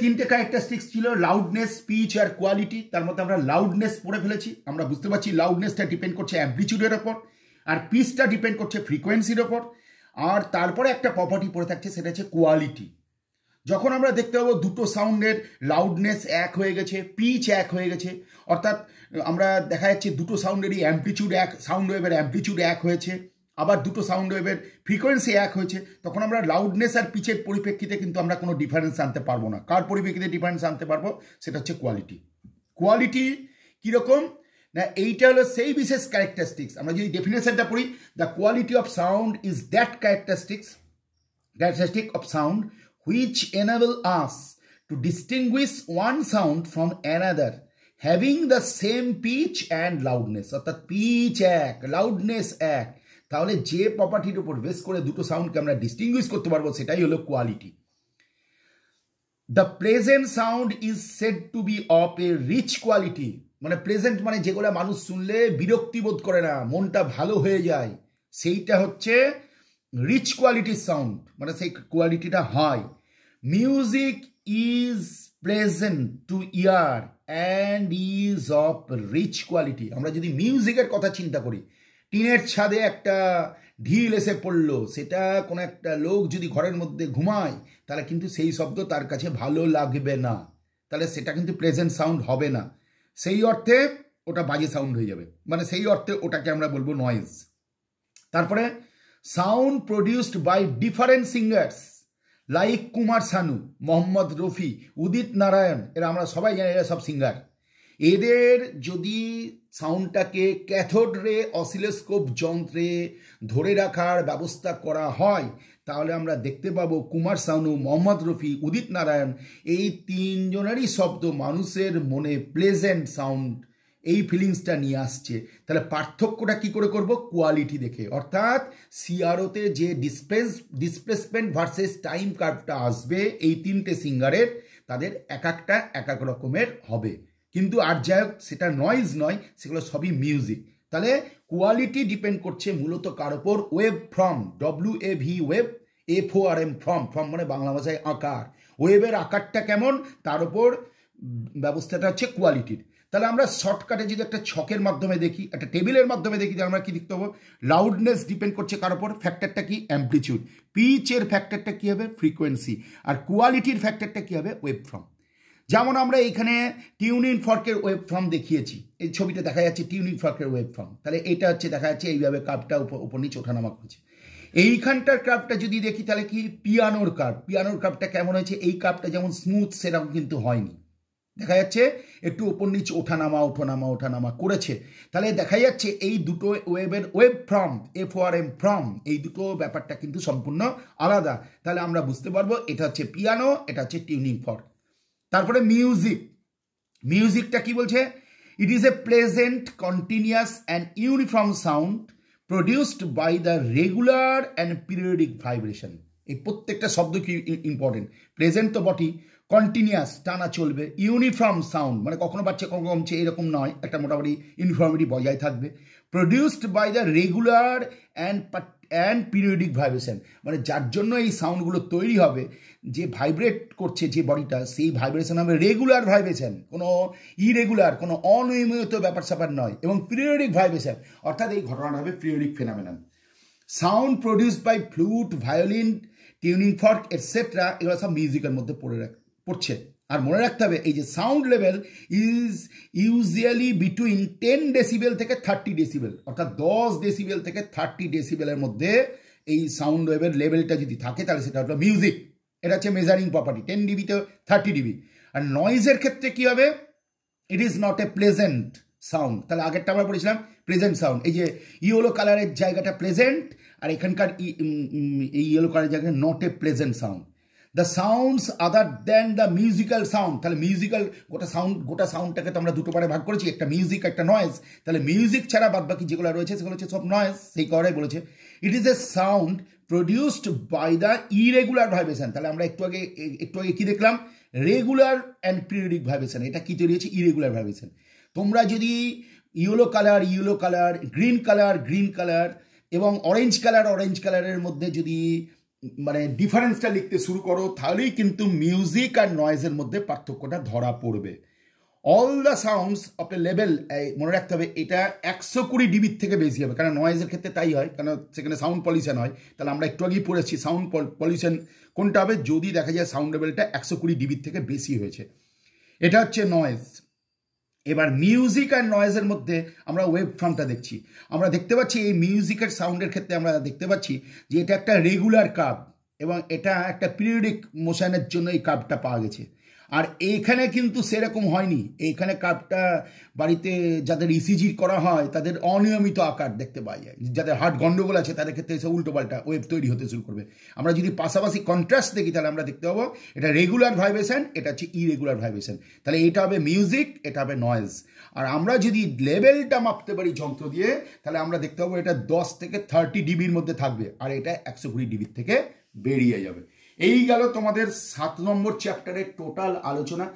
তিনটে ক্যারেক্টারিস্টিক্স ছিল loudness speech আর quality তার মধ্যে আমরা লাউডনেস পড়ে ফেলেছি আমরা বুঝতে পারছি লাউডনেসটা ডিপেন্ড করছে অ্যাম্পলিচিউডের ওপর আর পিচটা ডিপেন্ড করছে ফ্রিকোয়েন্সির ওপর আর তারপরে একটা প্রপার্টি পড়ে থাকছে সেটা হচ্ছে কোয়ালিটি যখন আমরা দেখতে পাবো দুটো সাউন্ডের লাউডনেস এক হয়ে গেছে পিচ এক হয়ে গেছে অর্থাৎ আমরা দেখা যাচ্ছে দুটো সাউন্ডেরই অ্যাম্পলিচিউড এক সাউন্ড ওয়েভের অ্যাম্পলিচিউড এক হয়েছে আবার দুটো সাউন্ড ওয়েভের ফ্রিকোয়েন্সি এক হয়েছে তখন আমরা লাউডনেস আর পিচের পরিপ্রেক্ষিতে কিন্তু আমরা কোনো ডিফারেন্স আনতে পারবো না কার পরিপ্রেক্ষিতে ডিফারেন্স আনতে পারবো সেটা হচ্ছে কোয়ালিটি কোয়ালিটি কীরকম না এইটা হলো সেই বিশেষ ক্যারেক্টারিস্টিক্স আমরা যদি ডেফিনেশনটা পড়ি the quality of sound is that characteristics characteristic of sound which enable us to distinguish one sound from another having the same pitch and loudness অর্থাৎ পিচ এক লাউডনেস এক তাহলে যে প্রপার্টির উপর বেস করে দুটো সাউন্ডকে আমরা ডিস্টিংগুইশ করতে পারবো সেটাই হলো quality the pleasant sound is said to be of a rich quality মানে প্রেজেন্ট মানে যেগুলো মানুষ শুনলে বিরক্তি বোধ করে না মনটা ভালো হয়ে যায় সেইটা হচ্ছে রিচ কোয়ালিটির সাউন্ড মানে সেই কোয়ালিটিটা হয় music is pleasant to ear and is of rich quality আমরা যদি মিউজিকের কথা চিন্তা করি টিনের ছাদে একটা ঢিল এসে পড়ল সেটা কোনো একটা লোক যদি ঘরের মধ্যে ঘুমায় তাহলে কিন্তু সেই শব্দ তার কাছে ভালো লাগবে না তাহলে সেটা কিন্তু প্রেজেন্ট সাউন্ড হবে না সেই অর্থে ওটা বাজে সাউন্ড হয়ে যাবে মানে সেই অর্থে ওটাকে আমরা বলবো নয়েজ তারপরে sound produced by different singers like Kumar Sanu Mohammad Rafi Udit Narayan এরা আমরা সবাই জানি এরা সব সিঙ্গার এদের যদি সাউন্ডটাকে ক্যাথোড্রে অসিলোস্কোপ যন্ত্রে ধরে রাখার ব্যবস্থা করা হয় তাহলে আমরা দেখতে পাবো কুমার সানু মোহাম্মদ রফি উদিত নারায়ণ এই তিনজনেরই শব্দ মানুষের মনে প্লেজেন্ট সাউন্ড এই ফিলিংসটা নিয়ে আসছে তাহলে পার্থক্যটা কি করে করব কোয়ালিটি দেখে অর্থাৎ সিআরওতে যে ডিসপ্লেস ডিসপ্লেসমেন্ট ভার্সেস টাইম কার্ভটা আসবে এই তিনটে সিঙ্গারের তাদের এক একটা এক এক রকমের হবে কিন্তু আর যাই হোক সেটা নয়েজ নয় সেগুলো সবই মিউজিক তাহলে কোয়ালিটি ডিপেন্ড করছে মূলত কার ওপর wave from W A V wave F O R M from from মানে বাংলা ভাষায় আকার ওয়েবের আকারটা কেমন তার ওপর ব্যবস্থাটা হচ্ছে কোয়ালিটির তাহলে আমরা শর্টকাটে যদি একটা ছকের মাধ্যমে দেখি একটা টেবিলের মাধ্যমে দেখি আমরা কি দেখতে পাবো লাউডনেস ডিপেন্ড করছে কার ওপর ফ্যাক্টরটা কি অ্যাম্পলিচিউড পিচের ফ্যাক্টরটা কী হবে ফ্রিকোয়েন্সি আর কোয়ালিটির ফ্যাক্টরটা কী হবে ওয়েব ফ্রম যেমন আমরা এইখানে টিউনিন ফর্কের ওয়েব ফর্ম দেখিয়েছি এই ছবিটা দেখা যাচ্ছে টিউনিং ফর্কের ওয়েব ফর্ম তাহলে এটা হচ্ছে দেখা যাচ্ছে এইভাবে কার্ভটা উপর নিচে ওঠানামা করছে এইখানটার কার্ভটা যদি দেখি তাহলে কি পিয়ানোর কার্ভ পিয়ানোর কার্ভটা কেমন হয়েছে এই কার্ভটা যেমন স্মুথ সেরকম কিন্তু হয়নি দেখা যাচ্ছে একটু ওপর নিচ ওঠানামা ওঠানামা ওঠানামা করেছে তাহলে দেখা যাচ্ছে এই দুটো ওয়েবের wave form F R M form এই দুটো ব্যাপারটা কিন্তু সম্পূর্ণ আলাদা তাহলে আমরা বুঝতে পারবো এটা হচ্ছে পিয়ানো এটা হচ্ছে টিউনিং ফর্ক তারপরে মিউজিক মিউজিকটা কি বলছে it is a pleasant continuous and uniform sound produced by the regular and periodic vibration এই প্রত্যেকটা শব্দ কি ইম্পর্টেন্ট প্রেজেন্ট তো বটি কন্টিনিউয়াস টানা চলবে ইউনিফর্ম সাউন্ড মানে কখনো বাচ্চা কখনো কমছে এরকম নয় একটা মোটামুটি ইউনিফর্মিটি বজায় থাকবে produced by the regular and and periodic vibration মানে যার জন্য এই সাউন্ডগুলো তৈরি হবে যে ভাইব্রেট করছে যে বডিটা সেই ভাইব্রেশন হবে রেগুলার ভাইব্রেশন কোনো ইরেগুলার কোনো অনিয়মিত ব্যাপার স্যাপার নয় এবং পিরিয়ডিক ভাইব্রেশন অর্থাৎ এই ঘটনাটা হবে periodic phenomenon sound produce by flute violin tuning fork etcetera এগুলো সব মিউজিকের মধ্যে পড়ে রাখ পড়ছে আর মনে রাখতে হবে এই যে sound level is usually between ten decibel থেকে থার্টি ডেসিবেল অর্থাৎ দশ ডেসিবেল থেকে থার্টি ডেসিবেলের মধ্যে এই সাউন্ড ওয়েভের লেভেলটা যদি থাকে তাহলে সেটা হলো মিউজিক এটা হচ্ছে মেজারিং প্রপার্টি টেন ডিবিতে থার্টি ডিবি আর নয়েজের ক্ষেত্রে কী হবে it is not a pleasant sound তাহলে আগেরটা আমরা পড়েছিলাম প্রেজেন্ট সাউন্ড এই যে ইয়েলো কালারের জায়গাটা প্লেজেন্ট আর এখানকার এই ইয়েলো কালারের জায়গায় not a pleasant sound the sounds other than the musical sound তাহলে মিউজিক্যাল গোটা সাউন্ড গোটা সাউন্ডটাকে তো আমরা দুটো পারে ভাগ করেছি একটা মিউজিক একটা নয়েজ তাহলে মিউজিক ছাড়া বাদ বাকি যেগুলো রয়েছে সেগুলো হচ্ছে সব নয়েজ সেই করাই বলেছে it is a sound produced by the irregular vibration তাহলে আমরা একটু আগে একটু আগে কী দেখলাম রেগুলার অ্যান্ড পিরিয়ডিক ভাইব্রেশন এটা কী তৈরি হচ্ছে ইরেগুলার ভাইব্রেশন তোমরা যদি yellow colour yellow colour green colour green colour এবং অরেঞ্জ কালার অরেঞ্জ কালারের মধ্যে যদি মানে ডিফারেন্সটা লিখতে শুরু করো তাহলেই কিন্তু মিউজিক আর নয়েজের মধ্যে পার্থক্যটা ধরা পড়বে all the sounds of a level মনে রাখতে হবে এটা একশো কুড়ি ডিবির থেকে বেশি হবে কারণ নয়েজের ক্ষেত্রে তাই হয় কারণ সেখানে সাউন্ড পলিউশন হয় তাহলে আমরা একটু আগেই পড়েছি সাউন্ড পলিউশন কোনটা হবে যদি দেখা যায় সাউন্ড লেভেলটা একশো কুড়ি ডিবির থেকে বেশি হয়েছে এটা হচ্ছে নয়েজ এবার মিউজিক আর নয়েজের মধ্যে আমরা ওয়েব ফর্মটা দেখছি আমরা দেখতে পাচ্ছি এই মিউজিকের সাউন্ডের ক্ষেত্রে আমরা দেখতে পাচ্ছি যে এটা একটা রেগুলার কার্ভ এবং এটা একটা পিরিয়ডিক মোশানের জন্য এই কাপটা পাওয়া গেছে আর এইখানে কিন্তু সেরকম হয়নি এইখানে কাপটা বাড়িতে যাদের ইসিজি e করা হয় তাদের অনিয়মিত আকার দেখতে পাওয়া যায় যাদের হার্ট গণ্ডগোল আছে তাদের ক্ষেত্রে এসে উল্টোপাল্টা ওয়েব তৈরি হতে শুরু করবে আমরা যদি পাশাপাশি কন্ট্রাস্ট দেখি তাহলে আমরা দেখতে পাবো এটা রেগুলার ভাইব্রেশন এটা হচ্ছে ইরেগুলার ভাইব্রেশন তাহলে এটা হবে মিউজিক এটা হবে নয়েজ আর আমরা যদি লেভেলটা মাপতে পারি যন্ত্র দিয়ে তাহলে আমরা দেখতে পাবো এটা দশ থেকে থার্টি ডিবির মধ্যে থাকবে আর এটা একশো কুড়ি ডিবির থেকে বেরিয়ে যাবে এই গেল তোমাদের সাত নম্বর চ্যাপ্টারের টোটাল আলোচনা